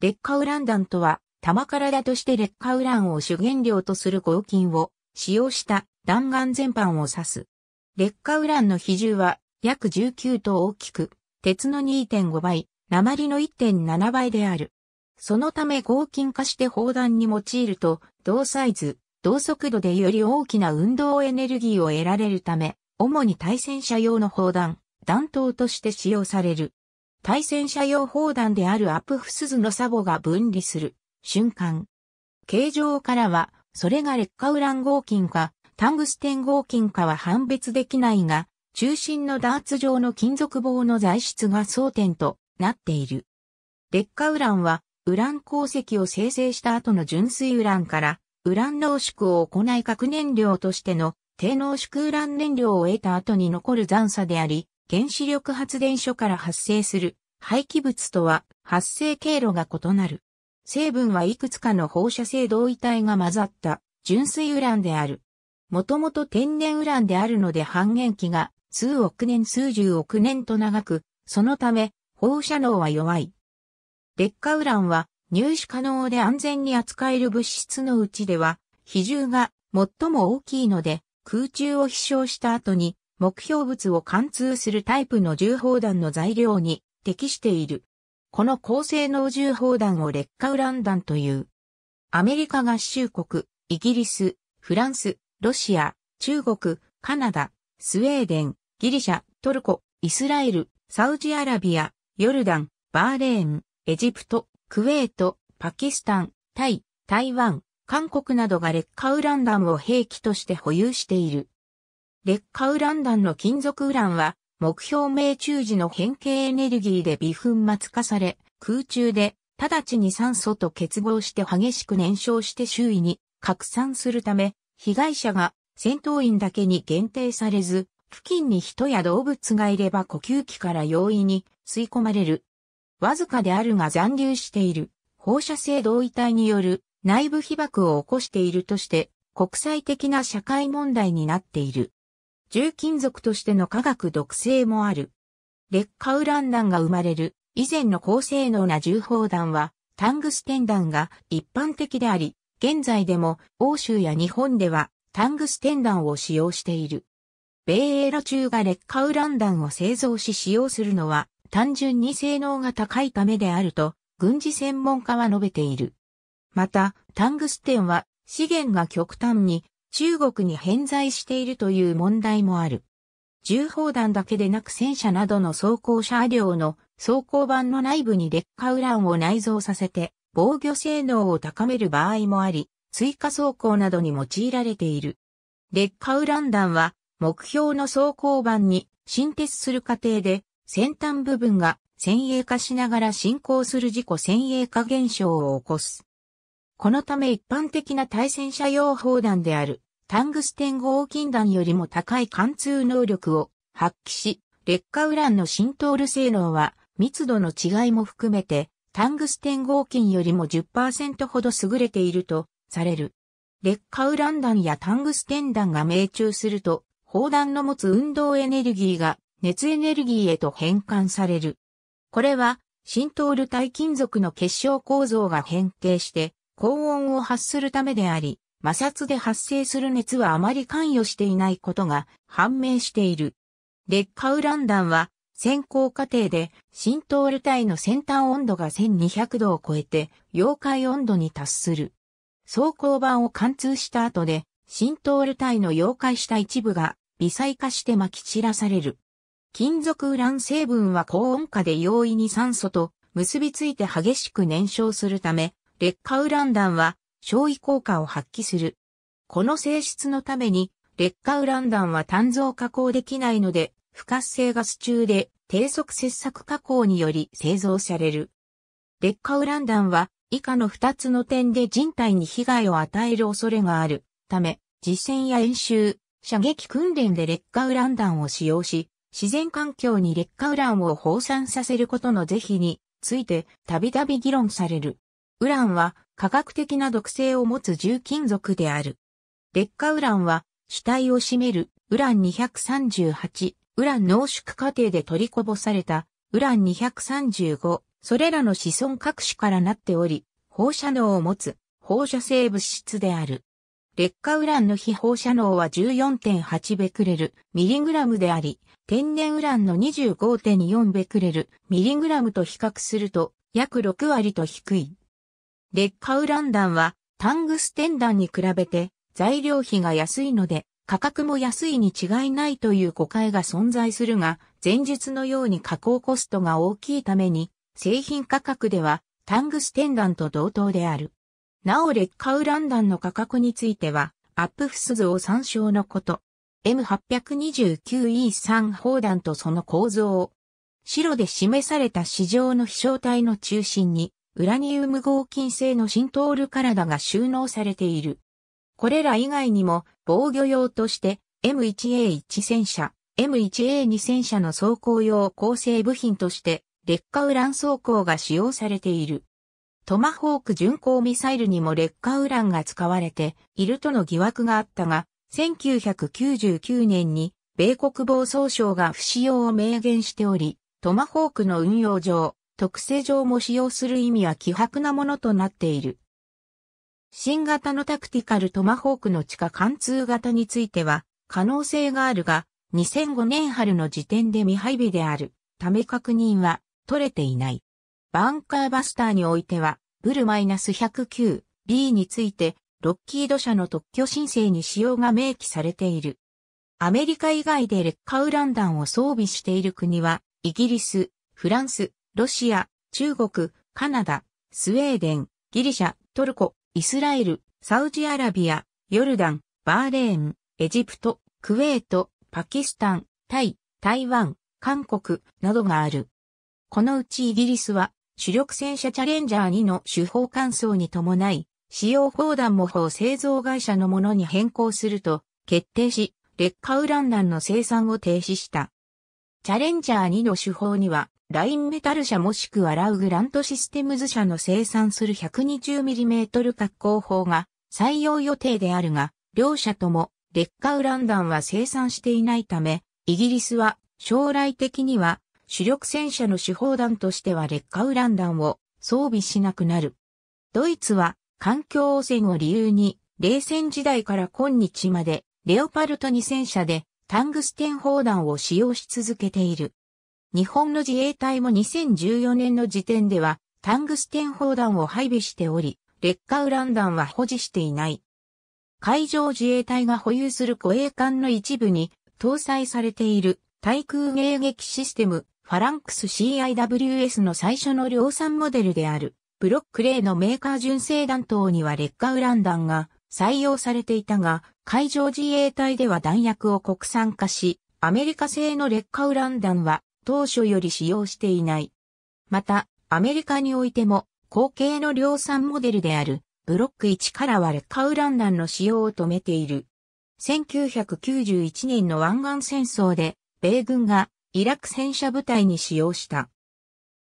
劣化ウラン弾とは、玉体として劣化ウランを主原料とする合金を使用した弾丸全般を指す。劣化ウランの比重は約19と大きく、鉄の2.5倍、鉛の1.7倍である。そのため合金化して砲弾に用いると、同サイズ、同速度でより大きな運動エネルギーを得られるため、主に対戦車用の砲弾、弾頭として使用される。対戦車用砲弾であるアプフスズのサボが分離する瞬間。形状からは、それが劣化ウラン合金か、タングステン合金かは判別できないが、中心のダーツ状の金属棒の材質が争点となっている。劣化ウランは、ウラン鉱石を生成した後の純粋ウランから、ウラン濃縮を行い核燃料としての低濃縮ウラン燃料を得た後に残る残差であり、原子力発電所から発生する廃棄物とは発生経路が異なる。成分はいくつかの放射性同位体が混ざった純水ウランである。もともと天然ウランであるので半減期が数億年数十億年と長く、そのため放射能は弱い。劣化ウランは入手可能で安全に扱える物質のうちでは、比重が最も大きいので空中を飛翔した後に目標物を貫通するタイプの銃砲弾の材料に適している。この高性能銃砲弾を劣化ウラン弾という。アメリカ合衆国、イギリス、フランス、ロシア、中国、カナダ、スウェーデン、ギリシャ、トルコ、イスラエル、サウジアラビア、ヨルダン、バーレーン、エジプト、クウェート、パキスタン、タイ、台湾、韓国などが劣化ウラン弾を兵器として保有している。劣化ウラン弾の金属ウランは、目標命中時の変形エネルギーで微粉末化され、空中で直ちに酸素と結合して激しく燃焼して周囲に拡散するため、被害者が戦闘員だけに限定されず、付近に人や動物がいれば呼吸器から容易に吸い込まれる。わずかであるが残留している放射性同位体による内部被爆を起こしているとして国際的な社会問題になっている。重金属としての化学毒性もある。劣化ウラン弾が生まれる以前の高性能な重砲弾はタングステン弾が一般的であり、現在でも欧州や日本ではタングステン弾を使用している。米英ら中が劣化ウラン弾を製造し使用するのは単純に性能が高いためであると軍事専門家は述べている。また、タングステンは資源が極端に中国に偏在しているという問題もある。銃砲弾だけでなく戦車などの装甲車両の装甲板の内部に劣化ウランを内蔵させて防御性能を高める場合もあり、追加装甲などに用いられている。劣化ウラン弾は目標の装甲板に新鉄する過程で先端部分が先鋭化しながら進行する自己先鋭化現象を起こす。このため一般的な対戦車用砲弾であるタングステン合金弾よりも高い貫通能力を発揮し、劣化ウランの浸透る性能は密度の違いも含めてタングステン合金よりも10%ほど優れているとされる。劣化ウラン弾やタングステン弾が命中すると、砲弾の持つ運動エネルギーが熱エネルギーへと変換される。これは、浸透る耐金属の結晶構造が変形して、高温を発するためであり、摩擦で発生する熱はあまり関与していないことが判明している。劣化ウラン弾は、先行過程で浸透ル体の先端温度が1200度を超えて、溶解温度に達する。装甲板を貫通した後で、浸透ル体の溶解した一部が微細化して撒き散らされる。金属ウラン成分は高温下で容易に酸素と結びついて激しく燃焼するため、劣化ウラン弾は、焼夷効果を発揮する。この性質のために、劣化ウラン弾は単造加工できないので、不活性ガス中で低速切削加工により製造される。劣化ウラン弾は以下の2つの点で人体に被害を与える恐れがあるため、実践や演習、射撃訓練で劣化ウラン弾を使用し、自然環境に劣化ウランを放散させることの是非についてたびたび議論される。ウランは科学的な毒性を持つ重金属である。劣化ウランは主体を占めるウラン238、ウラン濃縮過程で取りこぼされたウラン235、それらの子孫各種からなっており、放射能を持つ放射性物質である。劣化ウランの非放射能は14.8ベクレル、ミリグラムであり、天然ウランの25.4ベクレル、ミリグラムと比較すると、約6割と低い。劣化ウラン弾はタングステン弾に比べて材料費が安いので価格も安いに違いないという誤解が存在するが、前述のように加工コストが大きいために、製品価格ではタングステン弾と同等である。なお劣化ウラン弾の価格については、アップフス図を参照のこと。M829E3 砲弾とその構造。を白で示された市場の飛翔体の中心に、ウラニウム合金製のシントール体が収納されている。これら以外にも防御用として M1A1 戦車、M1A2 戦車の装甲用構成部品として劣化ウラン装甲が使用されている。トマホーク巡航ミサイルにも劣化ウランが使われているとの疑惑があったが、1999年に米国防総省が不使用を明言しており、トマホークの運用上、特性上も使用する意味は希薄なものとなっている。新型のタクティカルトマホークの地下貫通型については可能性があるが、2005年春の時点で未配備であるため確認は取れていない。バンカーバスターにおいては、ブル -109B について、ロッキード社の特許申請に使用が明記されている。アメリカ以外で劣化ウラン弾を装備している国は、イギリス、フランス、ロシア、中国、カナダ、スウェーデン、ギリシャ、トルコ、イスラエル、サウジアラビア、ヨルダン、バーレーン、エジプト、クウェート、パキスタン、タイ、台湾、韓国などがある。このうちイギリスは主力戦車チャレンジャー2の手法換装に伴い、使用砲弾模倣製造会社のものに変更すると決定し、劣化ウラン弾の生産を停止した。チャレンジャー2の手法にはラインメタル社もしくはラウグラントシステムズ社の生産する 120mm 格好砲が採用予定であるが、両社とも劣化ウラン弾は生産していないため、イギリスは将来的には主力戦車の手法弾としては劣化ウラン弾を装備しなくなる。ドイツは環境汚染を理由に冷戦時代から今日までレオパルト2戦車でタングステン砲弾を使用し続けている。日本の自衛隊も2014年の時点では、タングステン砲弾を配備しており、劣化ウラン弾は保持していない。海上自衛隊が保有する護衛艦の一部に搭載されている対空迎撃システムファランクス CIWS の最初の量産モデルであるブロックイのメーカー純正弾頭には劣化ウラン弾が採用されていたが、海上自衛隊では弾薬を国産化し、アメリカ製の劣化ウラン弾は当初より使用していない。また、アメリカにおいても、後継の量産モデルである、ブロック1から割れカウランンの使用を止めている。1991年の湾岸戦争で、米軍がイラク戦車部隊に使用した。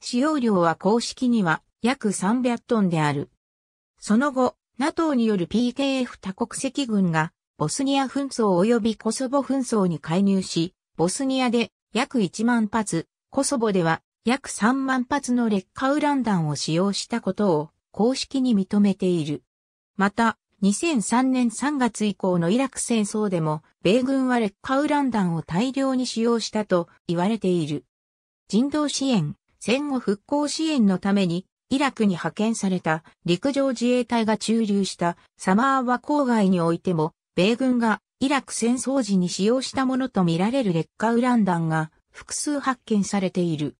使用量は公式には約300トンである。その後、NATO による PKF 多国籍軍がボスニア紛争及びコソボ紛争に介入し、ボスニアで約1万発、コソボでは約3万発の劣化ウラン弾を使用したことを公式に認めている。また、2003年3月以降のイラク戦争でも、米軍は劣化ウラン弾を大量に使用したと言われている。人道支援、戦後復興支援のために、イラクに派遣された陸上自衛隊が駐留したサマーワ郊外においても、米軍がイラク戦争時に使用したものとみられる劣化ウラン弾が複数発見されている。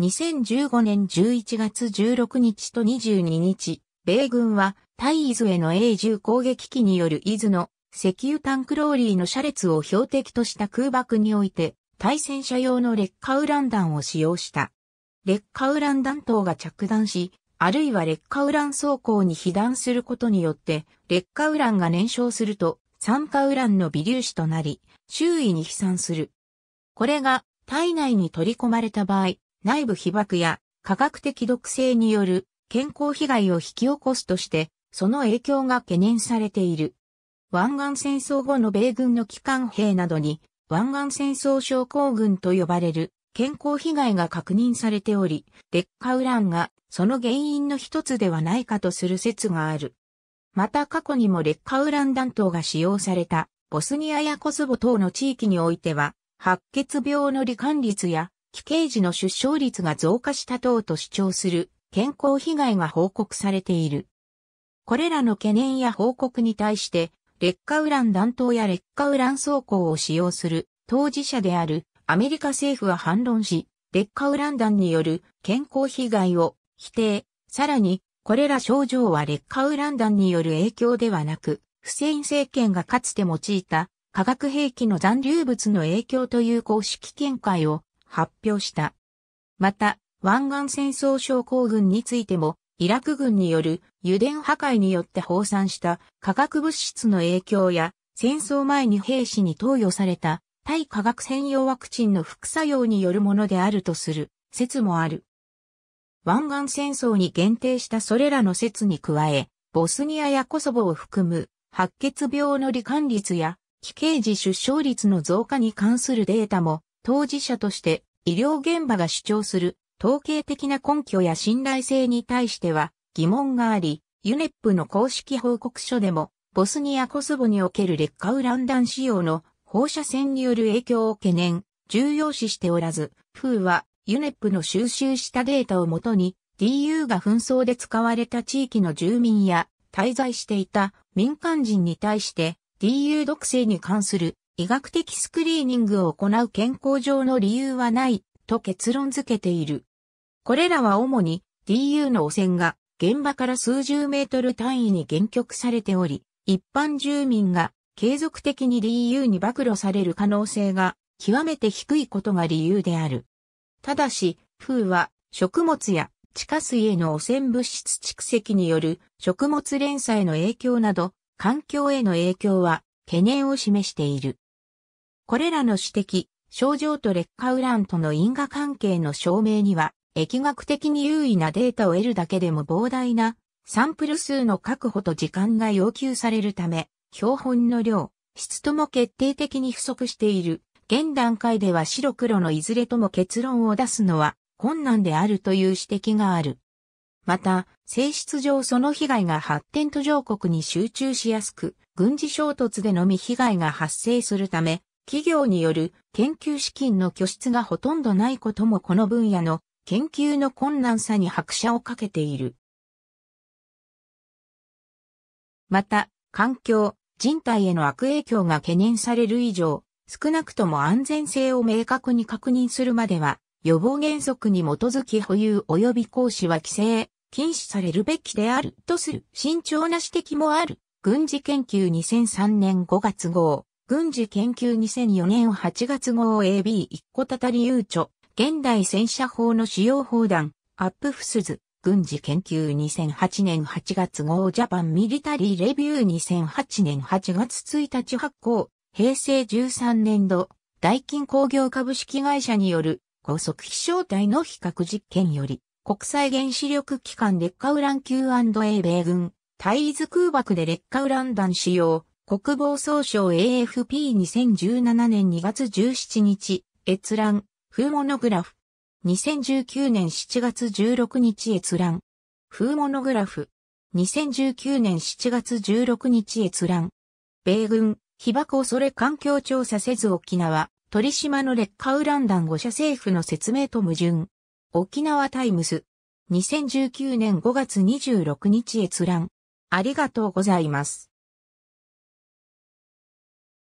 2015年11月16日と22日、米軍はタイイズへの A10 攻撃機によるイズの石油タンクローリーの車列を標的とした空爆において、対戦車用の劣化ウラン弾を使用した。劣化ウラン弾頭が着弾し、あるいは劣化ウラン装甲に被弾することによって、劣化ウランが燃焼すると、酸化ウランの微粒子となり、周囲に飛散する。これが体内に取り込まれた場合、内部被曝や科学的毒性による健康被害を引き起こすとして、その影響が懸念されている。湾岸戦争後の米軍の機関兵などに、湾岸戦争症候群と呼ばれる健康被害が確認されており、劣化ウランがその原因の一つではないかとする説がある。また過去にも劣化ウラン弾頭が使用されたボスニアやコスボ等の地域においては、白血病の罹患率や奇形児の出生率が増加した等と主張する健康被害が報告されている。これらの懸念や報告に対して、劣化ウラン弾頭や劣化ウラン装甲を使用する当事者であるアメリカ政府は反論し、劣化ウラン弾による健康被害を否定、さらにこれら症状は劣化ウラン弾による影響ではなく、フセイン政権がかつて用いた化学兵器の残留物の影響という公式見解を発表した。また、湾岸戦争症候群についても、イラク軍による油田破壊によって放散した化学物質の影響や戦争前に兵士に投与された対化学専用ワクチンの副作用によるものであるとする説もある。湾岸戦争に限定したそれらの説に加え、ボスニアやコソボを含む白血病の罹患率や既刑児出生率の増加に関するデータも当事者として医療現場が主張する統計的な根拠や信頼性に対しては疑問があり、ユネップの公式報告書でもボスニア・コソボにおける劣化ウラン弾使用の放射線による影響を懸念、重要視しておらず、風はユネップの収集したデータをもとに DU が紛争で使われた地域の住民や滞在していた民間人に対して DU 毒性に関する医学的スクリーニングを行う健康上の理由はないと結論付けている。これらは主に DU の汚染が現場から数十メートル単位に限局されており、一般住民が継続的に DU に暴露される可能性が極めて低いことが理由である。ただし、風は食物や地下水への汚染物質蓄積による食物連鎖への影響など、環境への影響は懸念を示している。これらの指摘、症状と劣化ウランとの因果関係の証明には、疫学的に優位なデータを得るだけでも膨大なサンプル数の確保と時間が要求されるため、標本の量、質とも決定的に不足している現段階では白黒のいずれとも結論を出すのは困難であるという指摘がある。また、性質上その被害が発展途上国に集中しやすく、軍事衝突でのみ被害が発生するため、企業による研究資金の拠出がほとんどないこともこの分野の研究の困難さに拍車をかけている。また、環境、人体への悪影響が懸念される以上、少なくとも安全性を明確に確認するまでは、予防原則に基づき保有及び行使は規制、禁止されるべきであるとする慎重な指摘もある。軍事研究2003年5月号、軍事研究2004年8月号 AB 一個たたり誘著、現代戦車法の使用砲弾、アップフスズ、軍事研究2008年8月号ジャパンミリタリーレビュー2008年8月1日発行、平成13年度、大金工業株式会社による高速飛翔体の比較実験より、国際原子力機関劣化ウラン級 &A 米軍、対ズ空爆で劣化ウラン弾使用、国防総省 AFP2017 年2月17日、閲覧、風モノグラフ。2019年7月16日閲覧。風モノグラフ。2019年7月16日閲覧。米軍、被爆恐れ環境調査せず沖縄、鳥島の劣化ウラン弾誤射政府の説明と矛盾。沖縄タイムス。2019年5月26日閲覧。ありがとうございます。